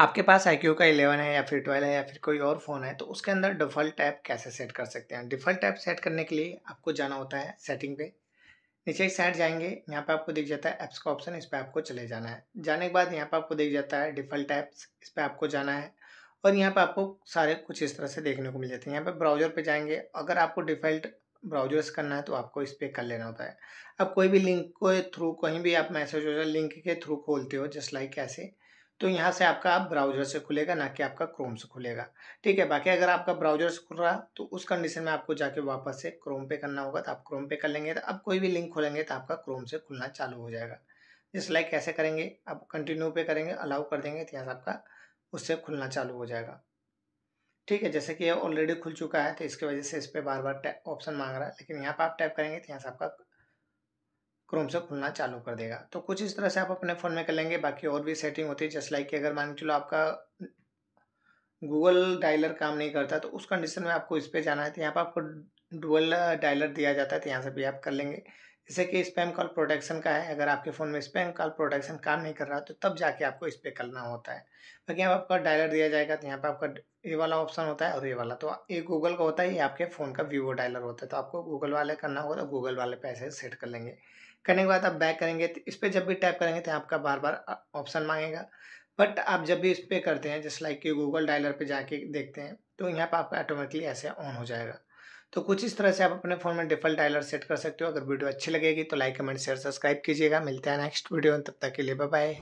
आपके पास आई का इलेवन है या फिर ट्वेल्व है या फिर कोई और फ़ोन है तो उसके अंदर डिफ़ॉल्ट टैप कैसे सेट कर सकते हैं डिफ़ॉल्ट टैप सेट करने के लिए आपको जाना होता है सेटिंग पे नीचे एक साइड जाएंगे यहाँ पे आपको दिख जाता है ऐप्स का ऑप्शन इस पर आपको चले जाना है जाने के बाद यहाँ पे आपको दिख जाता है डिफ़ल्ट टैप्स इस पर आपको जाना है और यहाँ पर आपको सारे कुछ इस तरह से देखने को मिल जाते हैं यहाँ पर ब्राउज़र पर जाएंगे अगर आपको डिफ़ॉल्ट ब्राउजर्स करना है तो आपको इस पर कर लेना होता है अब कोई भी लिंक के थ्रू कहीं भी आप मैसेज वगैरह लिंक के थ्रू खोलते हो जस्ट लाइक ऐसे तो यहाँ से आपका आप ब्राउजर से खुलेगा ना कि आपका क्रोम से खुलेगा ठीक है बाकी अगर आपका ब्राउजर से खुल रहा तो उस कंडीशन में आपको जाके वापस से क्रोम पे करना होगा तो आप क्रोम पे कर लेंगे तो अब कोई भी लिंक खोलेंगे तो आपका क्रोम से खुलना चालू हो जाएगा जिस लाइक कैसे करेंगे आप कंटिन्यू पे करेंगे अलाउ कर देंगे तो यहाँ से आपका उससे खुलना चालू हो जाएगा ठीक है जैसे कि ये ऑलरेडी खुल चुका है तो इसकी वजह से इस पर बार बार ऑप्शन मांग रहा है लेकिन यहाँ पर आप टैप करेंगे तो यहाँ से आपका क्रोम से खुलना चालू कर देगा तो कुछ इस तरह से आप अपने फ़ोन में कर लेंगे बाकी और भी सेटिंग होती है जस्ट लाइक कि अगर मान के चलो आपका गूगल डायलर काम नहीं करता तो उस कंडीशन में आपको इस पर जाना है तो यहाँ पर आपको डुअल डायलर दिया जाता है तो यहाँ से भी आप कर लेंगे जैसे कि स्पैम कॉल प्रोटेक्शन का है अगर आपके फ़ोन में स्पैम कॉल प्रोटेक्शन काम नहीं कर रहा तो तब जाके आपको इस पर करना होता है बाकी यहाँ पर आपका डायलर दिया जाएगा तो यहाँ पर आपका ये वाला ऑप्शन होता है और ये वाला तो ये गूगल का होता है ये आपके फ़ोन का वीवो डायलर होता है तो आपको गूगल वाले करना होगा तो गूगल वाले पैसे सेट कर लेंगे करने के बाद आप बैक करेंगे तो इस पर जब भी टाइप करेंगे तो आपका बार बार ऑप्शन मांगेगा बट आप जब भी इस पर करते हैं जस्ट लाइक कि गूगल डायलर पर जाके देखते हैं तो यहाँ पर आपका ऑटोमेटिकली ऐसे ऑन हो जाएगा तो कुछ इस तरह से आप अपने फ़ोन में डिफॉल्ट डायलर सेट कर सकते हो अगर वीडियो अच्छी लगेगी तो लाइक कमेंट शेयर सब्सक्राइब कीजिएगा मिलते हैं नेक्स्ट वीडियो में तब तक के लिए बाय